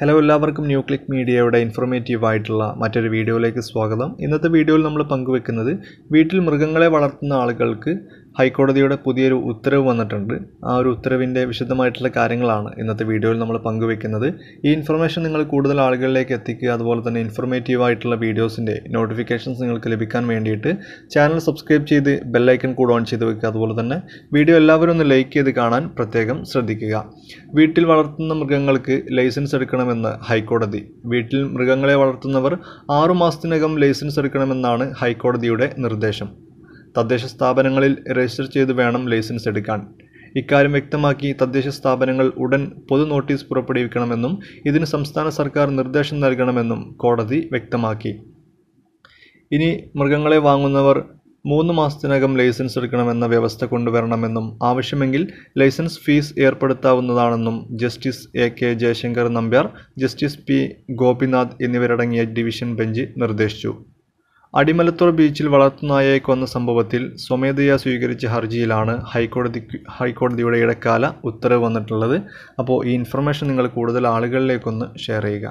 hello എല്ലാവർക്കും new click മീഡിയയുടെ informative ആയിട്ടുള്ള മറ്റൊരു വീഡിയോയിലേക്ക് സ്വാഗതം ഇന്നത്തെ വീഡിയോയിൽ നമ്മൾ പങ്കുവെക്കുന്നത് വീട്ടിൽ മൃഗങ്ങളെ വളർത്തുന്ന ആളുകൾക്ക് ഹൈക്കോടതിയുടെ പുതിയൊരു ഉത്തരവ് വന്നിട്ടുണ്ട് ആ ഒരു ഉത്തരവിൻ്റെ വിശദമായിട്ടുള്ള കാര്യങ്ങളാണ് ഇന്നത്തെ വീഡിയോയിൽ നമ്മൾ പങ്കുവെക്കുന്നത് ഈ ഇൻഫർമേഷൻ നിങ്ങൾ കൂടുതൽ ആളുകളിലേക്ക് എത്തിക്കുക അതുപോലെ തന്നെ ഇൻഫർമേറ്റീവ് ആയിട്ടുള്ള വീഡിയോസിൻ്റെ നോട്ടിഫിക്കേഷൻസ് നിങ്ങൾക്ക് ലഭിക്കാൻ വേണ്ടിയിട്ട് ചാനൽ സബ്സ്ക്രൈബ് ചെയ്ത് ബെല്ലൈക്കൺ കൂടെ ഓൺ ചെയ്ത് വെക്കുക അതുപോലെ തന്നെ വീഡിയോ എല്ലാവരും ഒന്ന് ലൈക്ക് ചെയ്ത് കാണാൻ പ്രത്യേകം ശ്രദ്ധിക്കുക വീട്ടിൽ വളർത്തുന്ന മൃഗങ്ങൾക്ക് ലൈസൻസ് എടുക്കണമെന്ന് ഹൈക്കോടതി വീട്ടിൽ മൃഗങ്ങളെ വളർത്തുന്നവർ ആറുമാസത്തിനകം ലൈസൻസ് എടുക്കണമെന്നാണ് ഹൈക്കോടതിയുടെ നിർദ്ദേശം തദ്ദേശ സ്ഥാപനങ്ങളിൽ രജിസ്റ്റർ ചെയ്ത് വേണം ലൈസൻസ് എടുക്കാൻ ഇക്കാര്യം വ്യക്തമാക്കി തദ്ദേശ സ്ഥാപനങ്ങൾ ഉടൻ പൊതു നോട്ടീസ് പുറപ്പെടുവിക്കണമെന്നും ഇതിന് സംസ്ഥാന സർക്കാർ നിർദ്ദേശം നൽകണമെന്നും കോടതി വ്യക്തമാക്കി ഇനി മൃഗങ്ങളെ വാങ്ങുന്നവർ മൂന്ന് മാസത്തിനകം ലൈസൻസ് എടുക്കണമെന്ന വ്യവസ്ഥ കൊണ്ടുവരണമെന്നും ആവശ്യമെങ്കിൽ ലൈസൻസ് ഫീസ് ഏർപ്പെടുത്താവുന്നതാണെന്നും justice A K Jayashankar Nambiar justice P Gopinath എന്നിവരടങ്ങിയ ഡിവിഷൻ ബെഞ്ച് നിർദ്ദേശിച്ചു അടിമലത്തോർ ബീച്ചിൽ വളർത്തുനായയെ കൊന്ന സംഭവത്തിൽ സ്വമേധയാ സ്വീകരിച്ച ഹർജിയിലാണ് ഹൈക്കോടതി ഹൈക്കോടതിയുടെ ഇടക്കാല ഉത്തരവ് വന്നിട്ടുള്ളത് അപ്പോൾ ഈ ഇൻഫർമേഷൻ നിങ്ങൾ കൂടുതൽ ആളുകളിലേക്കൊന്ന് ഷെയർ ചെയ്യുക